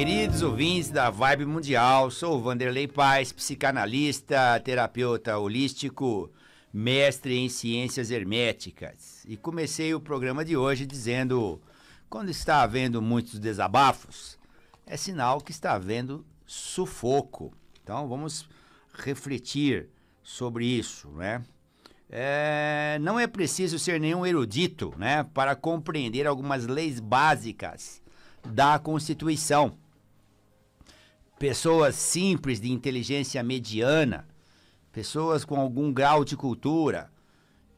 Queridos ouvintes da Vibe Mundial, sou Vanderlei Paz, psicanalista, terapeuta holístico, mestre em ciências herméticas. E comecei o programa de hoje dizendo: quando está havendo muitos desabafos, é sinal que está havendo sufoco. Então vamos refletir sobre isso, né? É, não é preciso ser nenhum erudito né, para compreender algumas leis básicas da Constituição pessoas simples de inteligência mediana, pessoas com algum grau de cultura,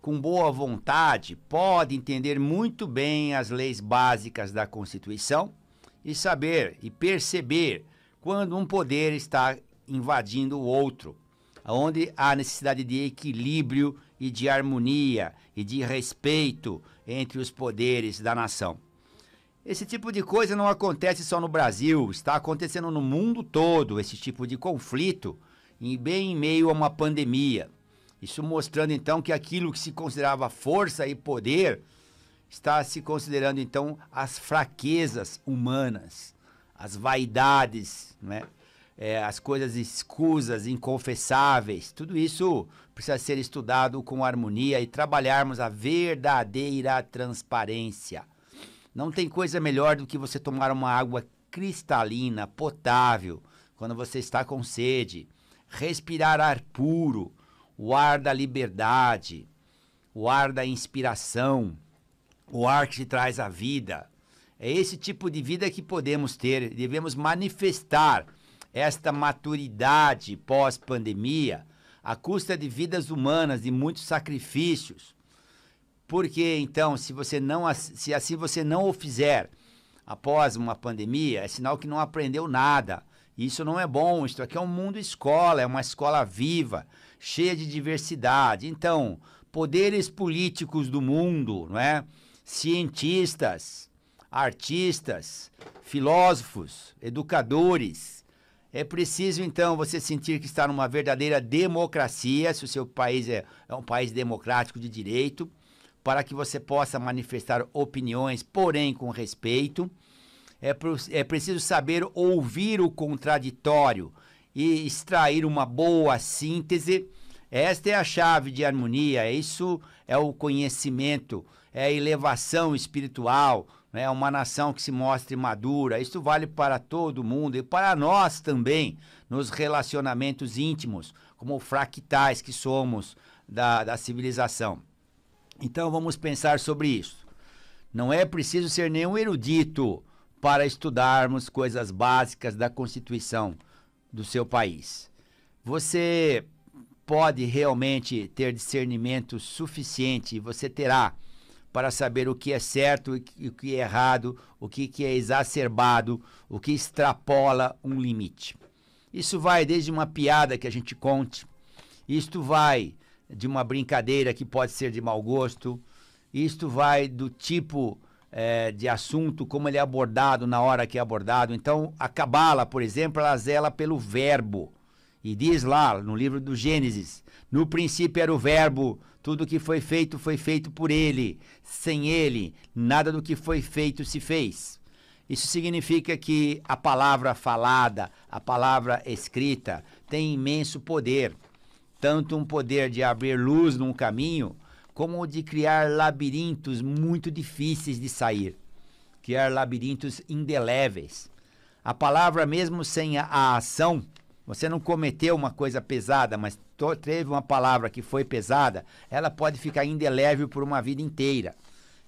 com boa vontade, podem entender muito bem as leis básicas da Constituição e saber e perceber quando um poder está invadindo o outro, onde há necessidade de equilíbrio e de harmonia e de respeito entre os poderes da nação. Esse tipo de coisa não acontece só no Brasil, está acontecendo no mundo todo esse tipo de conflito, em bem em meio a uma pandemia. Isso mostrando então que aquilo que se considerava força e poder está se considerando então as fraquezas humanas, as vaidades, né? É, as coisas escusas, inconfessáveis. Tudo isso precisa ser estudado com harmonia e trabalharmos a verdadeira transparência não tem coisa melhor do que você tomar uma água cristalina, potável, quando você está com sede, respirar ar puro, o ar da liberdade, o ar da inspiração, o ar que te traz a vida. É esse tipo de vida que podemos ter, devemos manifestar esta maturidade pós-pandemia à custa de vidas humanas, de muitos sacrifícios. Porque então, se você não se assim você não o fizer após uma pandemia, é sinal que não aprendeu nada. Isso não é bom. Isso aqui é um mundo escola, é uma escola viva, cheia de diversidade. Então, poderes políticos do mundo, não é? Cientistas, artistas, filósofos, educadores. É preciso, então, você sentir que está numa verdadeira democracia, se o seu país é, é um país democrático de direito para que você possa manifestar opiniões, porém com respeito. É, é preciso saber ouvir o contraditório e extrair uma boa síntese. Esta é a chave de harmonia, isso é o conhecimento, é a elevação espiritual, é uma nação que se mostre madura. Isso vale para todo mundo e para nós também, nos relacionamentos íntimos, como fractais que somos da, da civilização. Então vamos pensar sobre isso. Não é preciso ser nenhum erudito para estudarmos coisas básicas da Constituição do seu país. Você pode realmente ter discernimento suficiente, você terá para saber o que é certo e o que é errado, o que é exacerbado, o que extrapola um limite. Isso vai desde uma piada que a gente conte, isto vai de uma brincadeira que pode ser de mau gosto. Isto vai do tipo é, de assunto, como ele é abordado na hora que é abordado. Então, a Cabala, por exemplo, ela zela pelo verbo. E diz lá no livro do Gênesis: no princípio era o Verbo, tudo que foi feito foi feito por ele. Sem ele, nada do que foi feito se fez. Isso significa que a palavra falada, a palavra escrita, tem imenso poder tanto um poder de abrir luz num caminho, como de criar labirintos muito difíceis de sair, criar labirintos indeléveis. A palavra, mesmo sem a, a ação, você não cometeu uma coisa pesada, mas teve uma palavra que foi pesada, ela pode ficar indelével por uma vida inteira.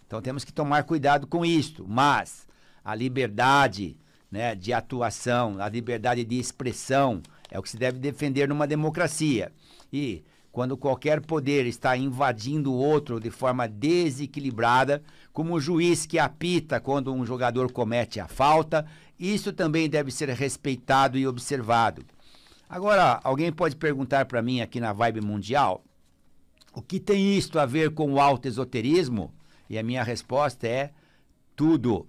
Então temos que tomar cuidado com isto. Mas a liberdade né, de atuação, a liberdade de expressão é o que se deve defender numa democracia. E quando qualquer poder está invadindo o outro de forma desequilibrada, como o juiz que apita quando um jogador comete a falta, isso também deve ser respeitado e observado. Agora, alguém pode perguntar para mim aqui na Vibe Mundial, o que tem isto a ver com o autoesoterismo? E a minha resposta é tudo.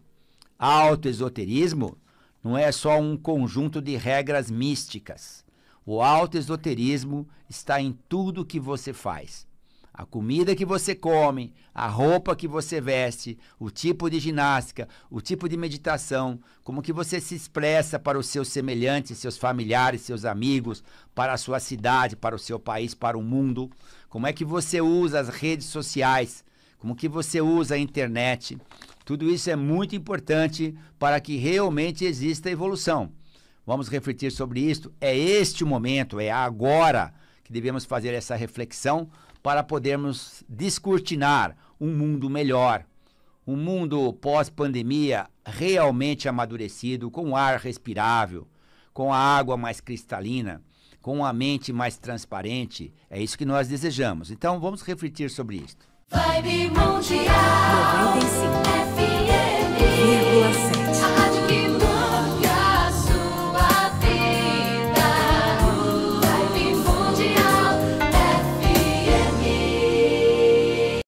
Autoesoterismo não é só um conjunto de regras místicas. O autoesoterismo está em tudo que você faz. A comida que você come, a roupa que você veste, o tipo de ginástica, o tipo de meditação, como que você se expressa para os seus semelhantes, seus familiares, seus amigos, para a sua cidade, para o seu país, para o mundo, como é que você usa as redes sociais, como que você usa a internet. Tudo isso é muito importante para que realmente exista evolução. Vamos refletir sobre isto. É este o momento, é agora que devemos fazer essa reflexão para podermos descortinar um mundo melhor, um mundo pós-pandemia realmente amadurecido, com ar respirável, com a água mais cristalina, com a mente mais transparente. É isso que nós desejamos. Então vamos refletir sobre isto. Vibe Mundial 95